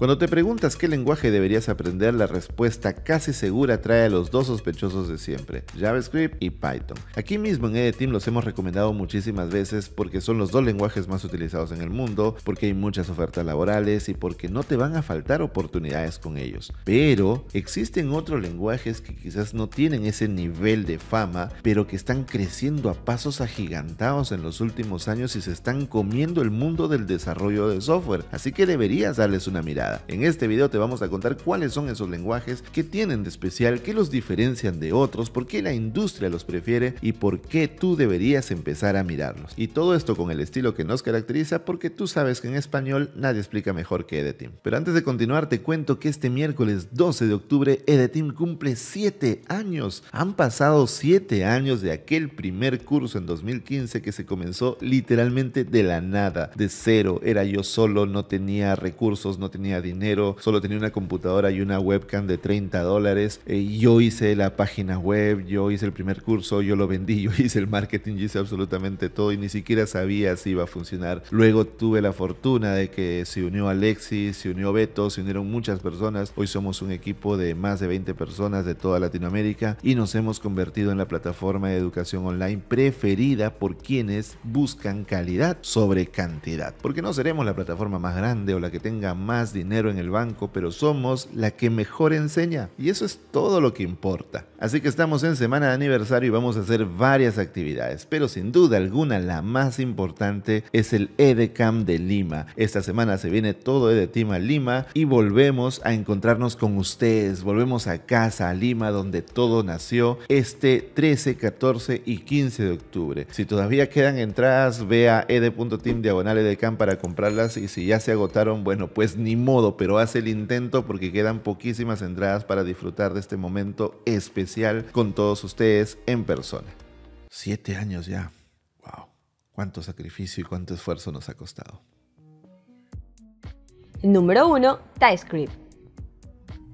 Cuando te preguntas qué lenguaje deberías aprender, la respuesta casi segura trae a los dos sospechosos de siempre, JavaScript y Python. Aquí mismo en Team los hemos recomendado muchísimas veces porque son los dos lenguajes más utilizados en el mundo, porque hay muchas ofertas laborales y porque no te van a faltar oportunidades con ellos. Pero existen otros lenguajes que quizás no tienen ese nivel de fama, pero que están creciendo a pasos agigantados en los últimos años y se están comiendo el mundo del desarrollo de software, así que deberías darles una mirada. En este video te vamos a contar cuáles son esos lenguajes que tienen de especial, qué los diferencian de otros, por qué la industria los prefiere y por qué tú deberías empezar a mirarlos. Y todo esto con el estilo que nos caracteriza porque tú sabes que en español nadie explica mejor que Edetim. Pero antes de continuar te cuento que este miércoles 12 de octubre Edetim cumple 7 años. Han pasado 7 años de aquel primer curso en 2015 que se comenzó literalmente de la nada, de cero. Era yo solo, no tenía recursos, no tenía dinero, solo tenía una computadora y una webcam de 30 dólares. Eh, yo hice la página web, yo hice el primer curso, yo lo vendí, yo hice el marketing, yo hice absolutamente todo y ni siquiera sabía si iba a funcionar. Luego tuve la fortuna de que se unió Alexis, se unió Beto, se unieron muchas personas. Hoy somos un equipo de más de 20 personas de toda Latinoamérica y nos hemos convertido en la plataforma de educación online preferida por quienes buscan calidad sobre cantidad. Porque no seremos la plataforma más grande o la que tenga más dinero en el banco, pero somos la que mejor enseña. Y eso es todo lo que importa. Así que estamos en semana de aniversario y vamos a hacer varias actividades, pero sin duda alguna la más importante es el EDECAM de Lima. Esta semana se viene todo e a Lima y volvemos a encontrarnos con ustedes, volvemos a casa, a Lima, donde todo nació este 13, 14 y 15 de octubre. Si todavía quedan entradas, vea ed.team diagonal EDECAM para comprarlas y si ya se agotaron, bueno, pues ni modo pero hace el intento porque quedan poquísimas entradas para disfrutar de este momento especial con todos ustedes en persona. Siete años ya. ¡Wow! Cuánto sacrificio y cuánto esfuerzo nos ha costado. Número 1. TypeScript.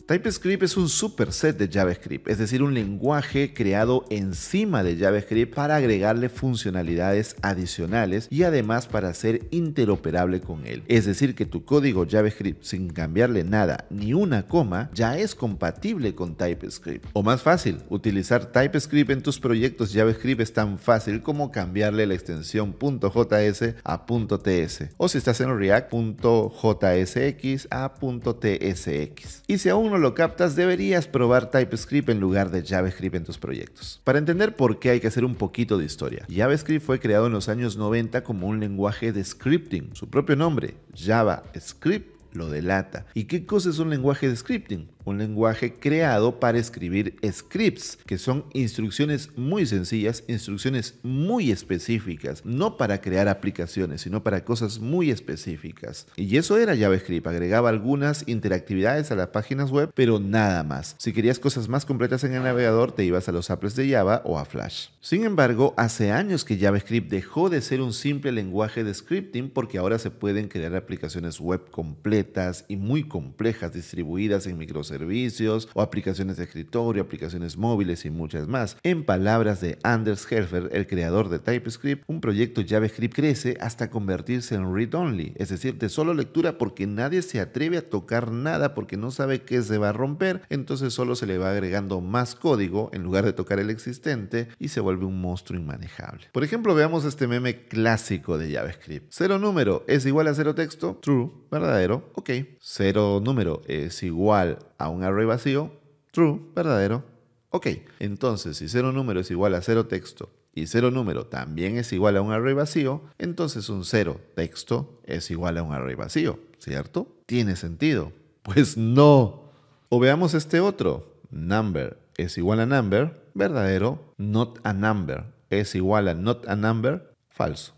TypeScript es un superset de JavaScript, es decir, un lenguaje creado encima de JavaScript para agregarle funcionalidades adicionales y además para ser interoperable con él. Es decir, que tu código JavaScript sin cambiarle nada ni una coma ya es compatible con TypeScript. O más fácil, utilizar TypeScript en tus proyectos JavaScript es tan fácil como cambiarle la extensión .js a .ts o si estás en React .jsx a .tsx. Y si aún no lo captas, deberías probar TypeScript en lugar de JavaScript en tus proyectos. Para entender por qué hay que hacer un poquito de historia, JavaScript fue creado en los años 90 como un lenguaje de scripting. Su propio nombre, JavaScript, lo delata. ¿Y qué cosa es un lenguaje de scripting? un lenguaje creado para escribir scripts, que son instrucciones muy sencillas, instrucciones muy específicas, no para crear aplicaciones, sino para cosas muy específicas. Y eso era JavaScript, agregaba algunas interactividades a las páginas web, pero nada más. Si querías cosas más completas en el navegador, te ibas a los apples de Java o a Flash. Sin embargo, hace años que JavaScript dejó de ser un simple lenguaje de scripting porque ahora se pueden crear aplicaciones web completas y muy complejas distribuidas en Microsoft servicios o aplicaciones de escritorio, aplicaciones móviles y muchas más. En palabras de Anders Helfer, el creador de TypeScript, un proyecto JavaScript crece hasta convertirse en read-only, es decir, de solo lectura porque nadie se atreve a tocar nada porque no sabe qué se va a romper, entonces solo se le va agregando más código en lugar de tocar el existente y se vuelve un monstruo inmanejable. Por ejemplo, veamos este meme clásico de JavaScript. Cero número es igual a cero texto, true, verdadero, ok. Cero número es igual a a un array vacío, true, verdadero. Ok, entonces si cero número es igual a cero texto y cero número también es igual a un array vacío, entonces un cero texto es igual a un array vacío, ¿cierto? ¿Tiene sentido? Pues no. O veamos este otro. Number es igual a number, verdadero. Not a number es igual a not a number, falso.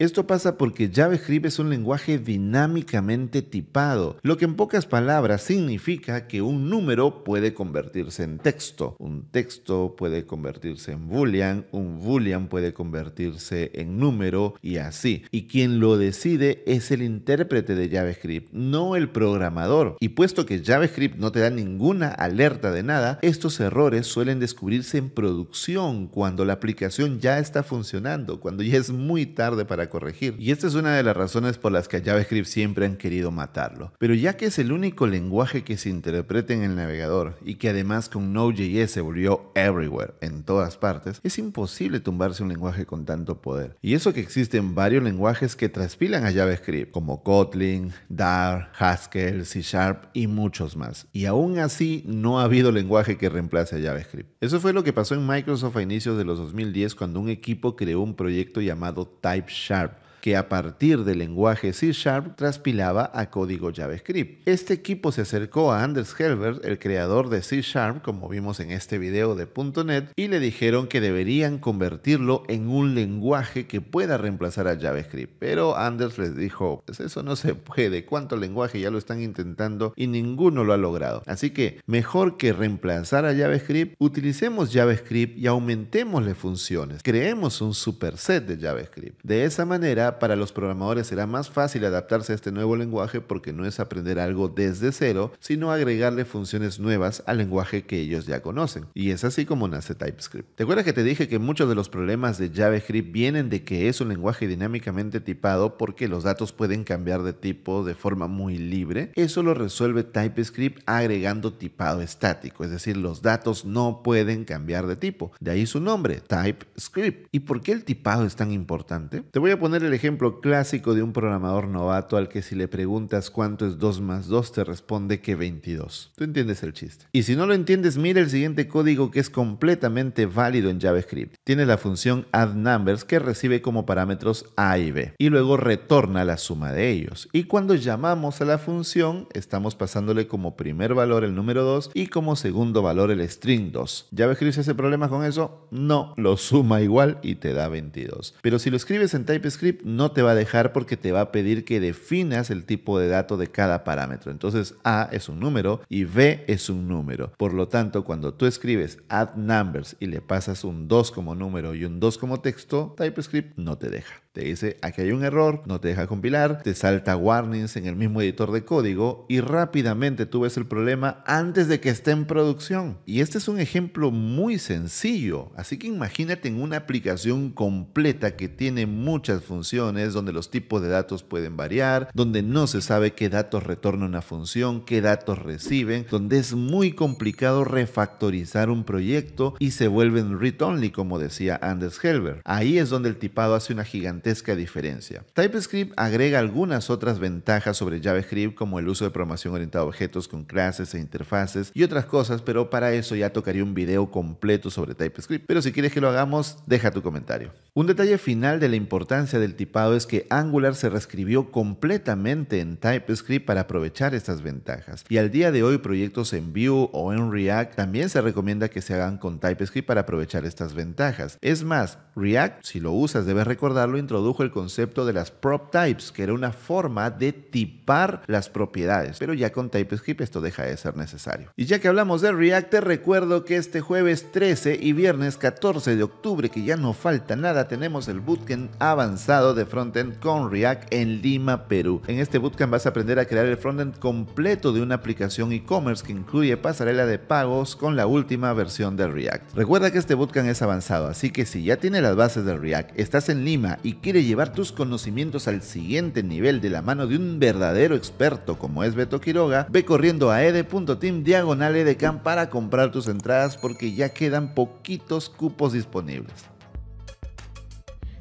Esto pasa porque JavaScript es un lenguaje dinámicamente tipado, lo que en pocas palabras significa que un número puede convertirse en texto, un texto puede convertirse en boolean, un boolean puede convertirse en número y así. Y quien lo decide es el intérprete de JavaScript, no el programador. Y puesto que JavaScript no te da ninguna alerta de nada, estos errores suelen descubrirse en producción cuando la aplicación ya está funcionando, cuando ya es muy tarde para corregir. Y esta es una de las razones por las que a JavaScript siempre han querido matarlo. Pero ya que es el único lenguaje que se interpreta en el navegador y que además con Node.js se volvió everywhere, en todas partes, es imposible tumbarse un lenguaje con tanto poder. Y eso que existen varios lenguajes que transpilan a JavaScript, como Kotlin, Dart, Haskell, C Sharp y muchos más. Y aún así no ha habido lenguaje que reemplace a JavaScript. Eso fue lo que pasó en Microsoft a inicios de los 2010 cuando un equipo creó un proyecto llamado TypeScript sharp que a partir del lenguaje C Sharp transpilaba a código JavaScript. Este equipo se acercó a Anders Helbert, el creador de C Sharp, como vimos en este video de .NET, y le dijeron que deberían convertirlo en un lenguaje que pueda reemplazar a JavaScript. Pero Anders les dijo, pues eso no se puede, cuánto lenguaje ya lo están intentando y ninguno lo ha logrado. Así que mejor que reemplazar a JavaScript, utilicemos JavaScript y aumentemos las funciones. Creemos un superset de JavaScript. De esa manera para los programadores será más fácil adaptarse a este nuevo lenguaje porque no es aprender algo desde cero, sino agregarle funciones nuevas al lenguaje que ellos ya conocen. Y es así como nace TypeScript. ¿Te acuerdas que te dije que muchos de los problemas de JavaScript vienen de que es un lenguaje dinámicamente tipado porque los datos pueden cambiar de tipo de forma muy libre? Eso lo resuelve TypeScript agregando tipado estático, es decir, los datos no pueden cambiar de tipo. De ahí su nombre, TypeScript. ¿Y por qué el tipado es tan importante? Te voy a poner el ejemplo ejemplo clásico de un programador novato al que si le preguntas cuánto es 2 más 2 te responde que 22. Tú entiendes el chiste. Y si no lo entiendes, mira el siguiente código que es completamente válido en JavaScript. Tiene la función addNumbers que recibe como parámetros a y b y luego retorna la suma de ellos. Y cuando llamamos a la función, estamos pasándole como primer valor el número 2 y como segundo valor el string 2. ¿JavaScript se hace problema con eso? No, lo suma igual y te da 22. Pero si lo escribes en TypeScript, no te va a dejar porque te va a pedir que definas el tipo de dato de cada parámetro. Entonces A es un número y B es un número. Por lo tanto, cuando tú escribes add numbers y le pasas un 2 como número y un 2 como texto, TypeScript no te deja. Te dice, aquí hay un error, no te deja compilar, te salta warnings en el mismo editor de código y rápidamente tú ves el problema antes de que esté en producción. Y este es un ejemplo muy sencillo, así que imagínate en una aplicación completa que tiene muchas funciones, donde los tipos de datos pueden variar, donde no se sabe qué datos retorna una función, qué datos reciben, donde es muy complicado refactorizar un proyecto y se vuelven read-only, como decía Anders Helber. Ahí es donde el tipado hace una gigante diferencia. TypeScript agrega algunas otras ventajas sobre JavaScript como el uso de programación orientada a objetos con clases e interfaces y otras cosas, pero para eso ya tocaría un video completo sobre TypeScript. Pero si quieres que lo hagamos, deja tu comentario. Un detalle final de la importancia del tipado es que Angular se reescribió completamente en TypeScript para aprovechar estas ventajas. Y al día de hoy proyectos en Vue o en React también se recomienda que se hagan con TypeScript para aprovechar estas ventajas. Es más, React, si lo usas, debes recordarlo, produjo el concepto de las prop types, que era una forma de tipar las propiedades, pero ya con TypeScript esto deja de ser necesario. Y ya que hablamos de React, te recuerdo que este jueves 13 y viernes 14 de octubre, que ya no falta nada, tenemos el bootcamp avanzado de frontend con React en Lima, Perú. En este bootcamp vas a aprender a crear el frontend completo de una aplicación e-commerce que incluye pasarela de pagos con la última versión de React. Recuerda que este bootcamp es avanzado, así que si ya tienes las bases de React, estás en Lima y ¿Quieres llevar tus conocimientos al siguiente nivel de la mano de un verdadero experto como es Beto Quiroga? Ve corriendo a ed.team diagonal edecam para comprar tus entradas porque ya quedan poquitos cupos disponibles.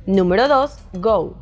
Número 2. Go.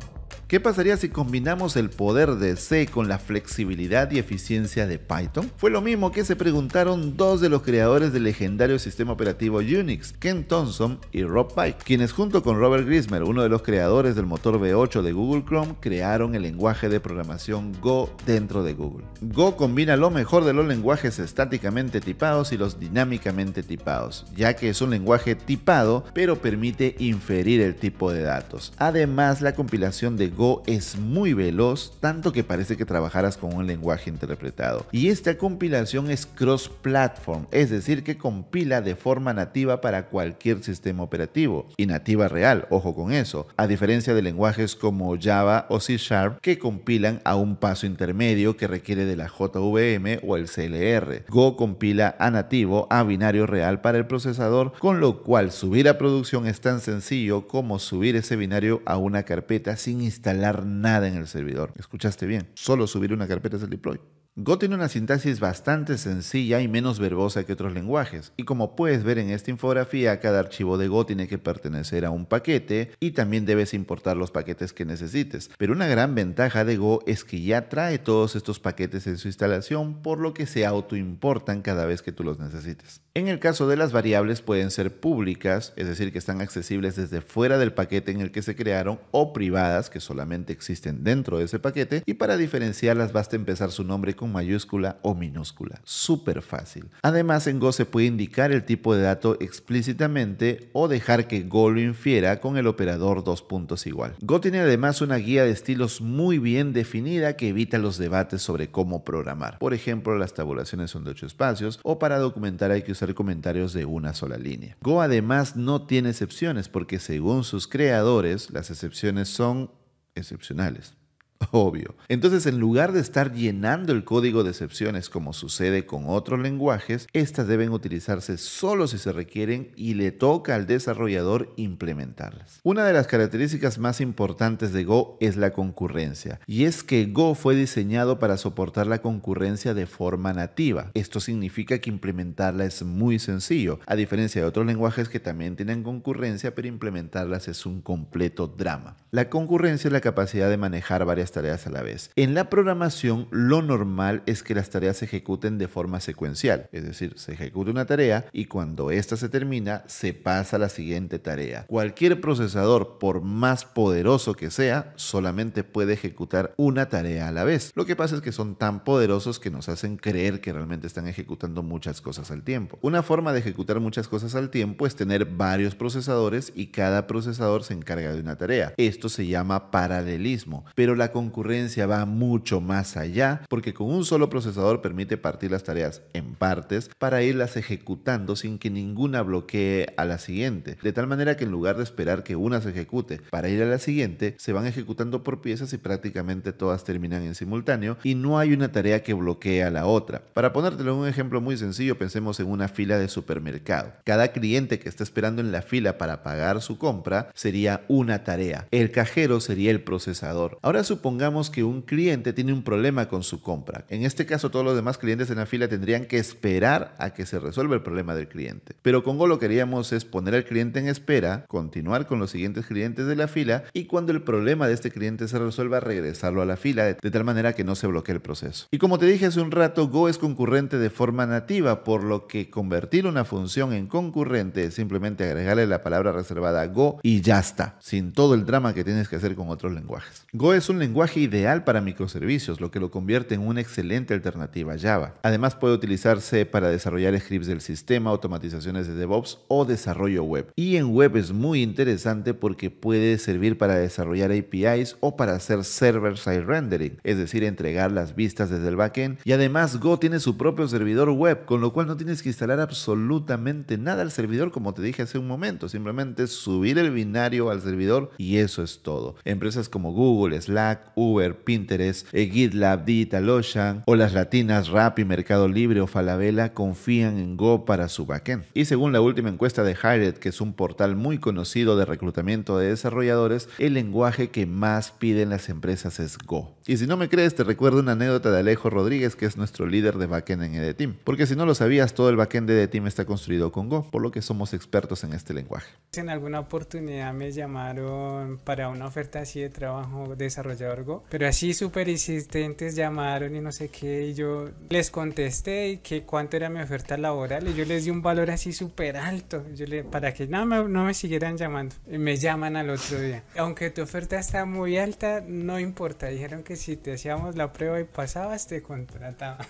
¿Qué pasaría si combinamos el poder de C con la flexibilidad y eficiencia de Python? Fue lo mismo que se preguntaron dos de los creadores del legendario sistema operativo Unix, Ken Thompson y Rob Pike, quienes junto con Robert Grismer, uno de los creadores del motor V8 de Google Chrome, crearon el lenguaje de programación Go dentro de Google. Go combina lo mejor de los lenguajes estáticamente tipados y los dinámicamente tipados, ya que es un lenguaje tipado, pero permite inferir el tipo de datos. Además, la compilación de es muy veloz, tanto que parece que trabajarás con un lenguaje interpretado. Y esta compilación es cross-platform, es decir, que compila de forma nativa para cualquier sistema operativo, y nativa real, ojo con eso, a diferencia de lenguajes como Java o C Sharp que compilan a un paso intermedio que requiere de la JVM o el CLR. Go compila a nativo a binario real para el procesador, con lo cual subir a producción es tan sencillo como subir ese binario a una carpeta sin instalar nada en el servidor. ¿Escuchaste bien? Solo subir una carpeta es el deploy. Go tiene una sintaxis bastante sencilla y menos verbosa que otros lenguajes, y como puedes ver en esta infografía, cada archivo de Go tiene que pertenecer a un paquete y también debes importar los paquetes que necesites. Pero una gran ventaja de Go es que ya trae todos estos paquetes en su instalación, por lo que se autoimportan cada vez que tú los necesites. En el caso de las variables pueden ser públicas, es decir, que están accesibles desde fuera del paquete en el que se crearon, o privadas, que solamente existen dentro de ese paquete, y para diferenciarlas basta empezar su nombre con con mayúscula o minúscula. Súper fácil. Además, en Go se puede indicar el tipo de dato explícitamente o dejar que Go lo infiera con el operador dos puntos igual. Go tiene además una guía de estilos muy bien definida que evita los debates sobre cómo programar. Por ejemplo, las tabulaciones son de ocho espacios o para documentar hay que usar comentarios de una sola línea. Go además no tiene excepciones porque según sus creadores, las excepciones son excepcionales. Obvio. Entonces, en lugar de estar llenando el código de excepciones como sucede con otros lenguajes, estas deben utilizarse solo si se requieren y le toca al desarrollador implementarlas. Una de las características más importantes de Go es la concurrencia, y es que Go fue diseñado para soportar la concurrencia de forma nativa. Esto significa que implementarla es muy sencillo, a diferencia de otros lenguajes que también tienen concurrencia, pero implementarlas es un completo drama. La concurrencia es la capacidad de manejar varias tareas a la vez. En la programación, lo normal es que las tareas se ejecuten de forma secuencial, es decir, se ejecuta una tarea y cuando esta se termina, se pasa a la siguiente tarea. Cualquier procesador, por más poderoso que sea, solamente puede ejecutar una tarea a la vez. Lo que pasa es que son tan poderosos que nos hacen creer que realmente están ejecutando muchas cosas al tiempo. Una forma de ejecutar muchas cosas al tiempo es tener varios procesadores y cada procesador se encarga de una tarea. Esto se llama paralelismo, pero la concurrencia va mucho más allá porque con un solo procesador permite partir las tareas en partes para irlas ejecutando sin que ninguna bloquee a la siguiente, de tal manera que en lugar de esperar que una se ejecute para ir a la siguiente, se van ejecutando por piezas y prácticamente todas terminan en simultáneo y no hay una tarea que bloquee a la otra. Para ponértelo en un ejemplo muy sencillo, pensemos en una fila de supermercado. Cada cliente que está esperando en la fila para pagar su compra sería una tarea. El cajero sería el procesador. Ahora supongamos supongamos que un cliente tiene un problema con su compra. En este caso, todos los demás clientes en la fila tendrían que esperar a que se resuelva el problema del cliente. Pero con Go lo que haríamos es poner al cliente en espera, continuar con los siguientes clientes de la fila y cuando el problema de este cliente se resuelva, regresarlo a la fila de tal manera que no se bloquee el proceso. Y como te dije hace un rato, Go es concurrente de forma nativa, por lo que convertir una función en concurrente es simplemente agregarle la palabra reservada Go y ya está, sin todo el drama que tienes que hacer con otros lenguajes. Go es un lenguaje ideal para microservicios, lo que lo convierte en una excelente alternativa a Java. Además puede utilizarse para desarrollar scripts del sistema, automatizaciones de DevOps o desarrollo web. Y en web es muy interesante porque puede servir para desarrollar APIs o para hacer server-side rendering, es decir, entregar las vistas desde el backend. Y además Go tiene su propio servidor web, con lo cual no tienes que instalar absolutamente nada al servidor como te dije hace un momento, simplemente subir el binario al servidor y eso es todo. Empresas como Google, Slack, Uber, Pinterest, eh, GitLab, DigitalOcean o las latinas Rappi, Mercado Libre o Falabella confían en Go para su backend. Y según la última encuesta de Hired, que es un portal muy conocido de reclutamiento de desarrolladores, el lenguaje que más piden las empresas es Go. Y si no me crees, te recuerdo una anécdota de Alejo Rodríguez, que es nuestro líder de backend en EDTeam. Porque si no lo sabías, todo el backend de EDTeam está construido con Go, por lo que somos expertos en este lenguaje. En alguna oportunidad me llamaron para una oferta así de trabajo desarrollado pero así súper insistentes llamaron y no sé qué, y yo les contesté y que cuánto era mi oferta laboral, y yo les di un valor así súper alto, para que no me, siguieran llamando, y me llaman al otro día. Aunque tu oferta está muy alta, no importa, dijeron que si te hacíamos la prueba y pasabas, te contrataban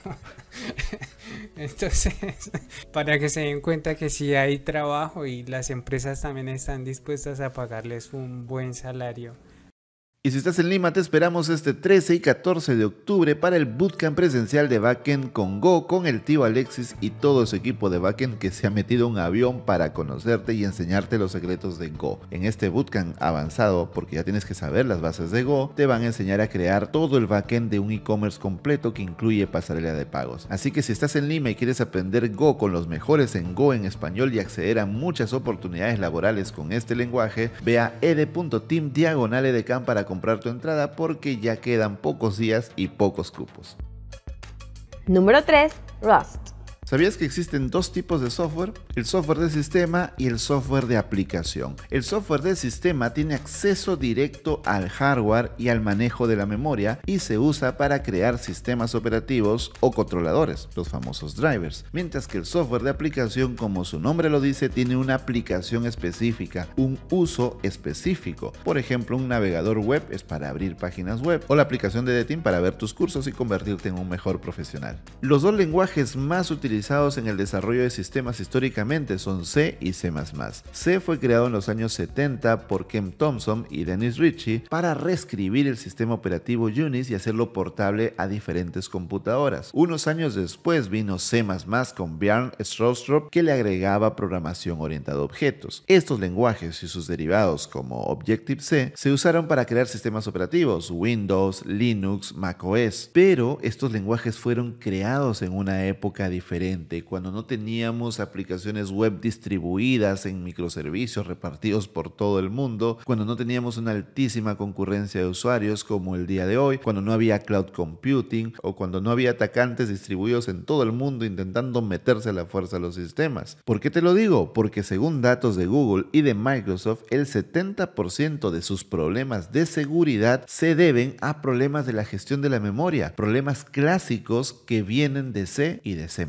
Entonces, para que se den cuenta que si hay trabajo y las empresas también están dispuestas a pagarles un buen salario y si estás en Lima, te esperamos este 13 y 14 de octubre para el bootcamp presencial de backend con Go con el tío Alexis y todo su equipo de backend que se ha metido un avión para conocerte y enseñarte los secretos de Go. En este bootcamp avanzado, porque ya tienes que saber las bases de Go, te van a enseñar a crear todo el backend de un e-commerce completo que incluye pasarela de pagos. Así que si estás en Lima y quieres aprender Go con los mejores en Go en español y acceder a muchas oportunidades laborales con este lenguaje, ve a ed.team diagonal para comprar tu entrada porque ya quedan pocos días y pocos cupos. Número 3. Rust. ¿Sabías que existen dos tipos de software? El software de sistema y el software de aplicación. El software de sistema tiene acceso directo al hardware y al manejo de la memoria y se usa para crear sistemas operativos o controladores, los famosos drivers. Mientras que el software de aplicación, como su nombre lo dice, tiene una aplicación específica, un uso específico. Por ejemplo, un navegador web es para abrir páginas web o la aplicación de Detin para ver tus cursos y convertirte en un mejor profesional. Los dos lenguajes más utilizados en el desarrollo de sistemas históricamente son C y C++. C fue creado en los años 70 por Ken Thompson y Dennis Ritchie para reescribir el sistema operativo Unix y hacerlo portable a diferentes computadoras. Unos años después vino C++ con Bjorn Strostrup que le agregaba programación orientada a objetos. Estos lenguajes y sus derivados como Objective-C se usaron para crear sistemas operativos Windows, Linux, macOS, pero estos lenguajes fueron creados en una época diferente cuando no teníamos aplicaciones web distribuidas en microservicios repartidos por todo el mundo, cuando no teníamos una altísima concurrencia de usuarios como el día de hoy, cuando no había cloud computing o cuando no había atacantes distribuidos en todo el mundo intentando meterse a la fuerza a los sistemas. ¿Por qué te lo digo? Porque según datos de Google y de Microsoft, el 70% de sus problemas de seguridad se deben a problemas de la gestión de la memoria, problemas clásicos que vienen de C y de C++.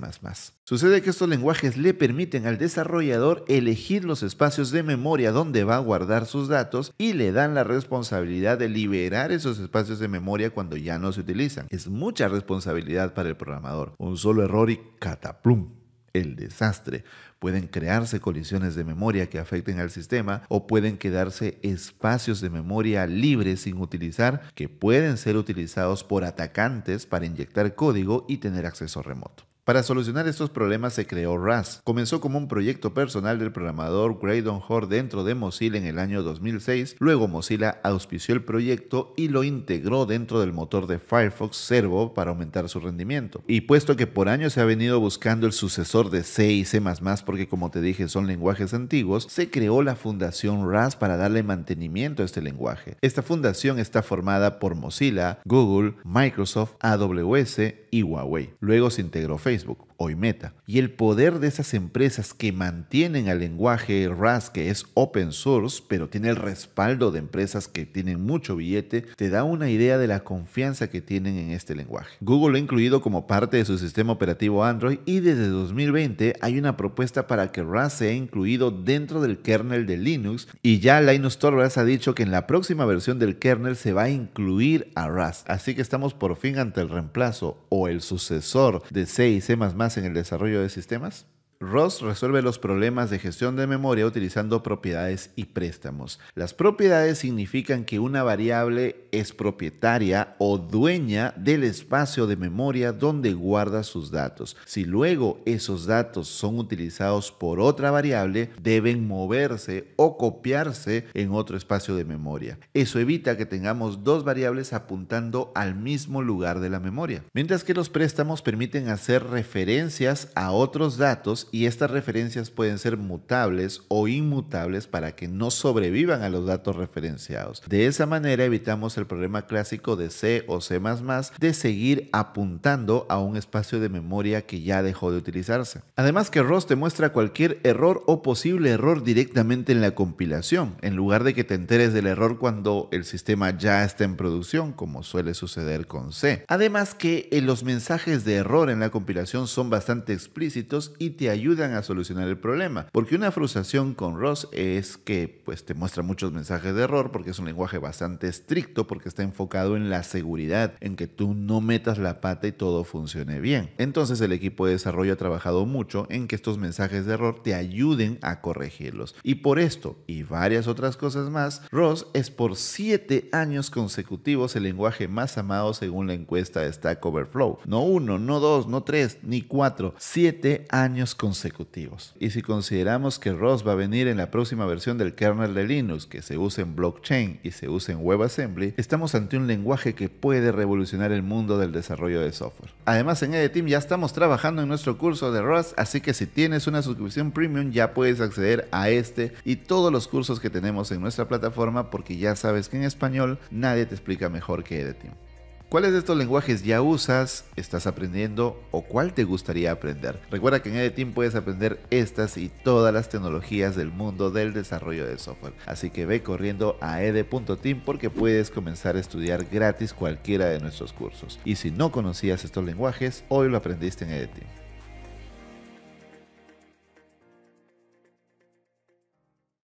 Sucede que estos lenguajes le permiten al desarrollador elegir los espacios de memoria donde va a guardar sus datos y le dan la responsabilidad de liberar esos espacios de memoria cuando ya no se utilizan. Es mucha responsabilidad para el programador. Un solo error y cataplum el desastre. Pueden crearse colisiones de memoria que afecten al sistema o pueden quedarse espacios de memoria libres sin utilizar que pueden ser utilizados por atacantes para inyectar código y tener acceso remoto. Para solucionar estos problemas se creó RAS. Comenzó como un proyecto personal del programador Graydon Hoare dentro de Mozilla en el año 2006, luego Mozilla auspició el proyecto y lo integró dentro del motor de Firefox Servo para aumentar su rendimiento. Y puesto que por años se ha venido buscando el sucesor de C y C++ porque como te dije son lenguajes antiguos, se creó la Fundación RAS para darle mantenimiento a este lenguaje. Esta fundación está formada por Mozilla, Google, Microsoft, AWS y Huawei. Luego se integró Facebook Facebook. hoy Meta. Y el poder de esas empresas que mantienen al lenguaje RAS, que es open source, pero tiene el respaldo de empresas que tienen mucho billete, te da una idea de la confianza que tienen en este lenguaje. Google lo ha incluido como parte de su sistema operativo Android y desde 2020 hay una propuesta para que RAS sea incluido dentro del kernel de Linux y ya Linus Torvalds ha dicho que en la próxima versión del kernel se va a incluir a RAS. Así que estamos por fin ante el reemplazo o el sucesor de C y C++ en el desarrollo de sistemas? ROS resuelve los problemas de gestión de memoria utilizando propiedades y préstamos. Las propiedades significan que una variable es propietaria o dueña del espacio de memoria donde guarda sus datos. Si luego esos datos son utilizados por otra variable, deben moverse o copiarse en otro espacio de memoria. Eso evita que tengamos dos variables apuntando al mismo lugar de la memoria. Mientras que los préstamos permiten hacer referencias a otros datos y estas referencias pueden ser mutables o inmutables para que no sobrevivan a los datos referenciados. De esa manera evitamos el problema clásico de C o C++ de seguir apuntando a un espacio de memoria que ya dejó de utilizarse. Además que ROS te muestra cualquier error o posible error directamente en la compilación, en lugar de que te enteres del error cuando el sistema ya está en producción, como suele suceder con C. Además que eh, los mensajes de error en la compilación son bastante explícitos y te ayudan a solucionar el problema. Porque una frustración con Ross es que pues, te muestra muchos mensajes de error porque es un lenguaje bastante estricto porque está enfocado en la seguridad, en que tú no metas la pata y todo funcione bien. Entonces el equipo de desarrollo ha trabajado mucho en que estos mensajes de error te ayuden a corregirlos. Y por esto y varias otras cosas más, Ross es por siete años consecutivos el lenguaje más amado según la encuesta de Stack Overflow. No uno, no dos, no tres, ni cuatro, siete años consecutivos consecutivos. Y si consideramos que ROS va a venir en la próxima versión del kernel de Linux, que se usa en blockchain y se usa en WebAssembly, estamos ante un lenguaje que puede revolucionar el mundo del desarrollo de software. Además, en EDTeam ya estamos trabajando en nuestro curso de ROS, así que si tienes una suscripción premium ya puedes acceder a este y todos los cursos que tenemos en nuestra plataforma porque ya sabes que en español nadie te explica mejor que EDTeam. ¿Cuáles de estos lenguajes ya usas, estás aprendiendo o cuál te gustaría aprender? Recuerda que en Team puedes aprender estas y todas las tecnologías del mundo del desarrollo de software. Así que ve corriendo a ed.team porque puedes comenzar a estudiar gratis cualquiera de nuestros cursos. Y si no conocías estos lenguajes, hoy lo aprendiste en EDTIM.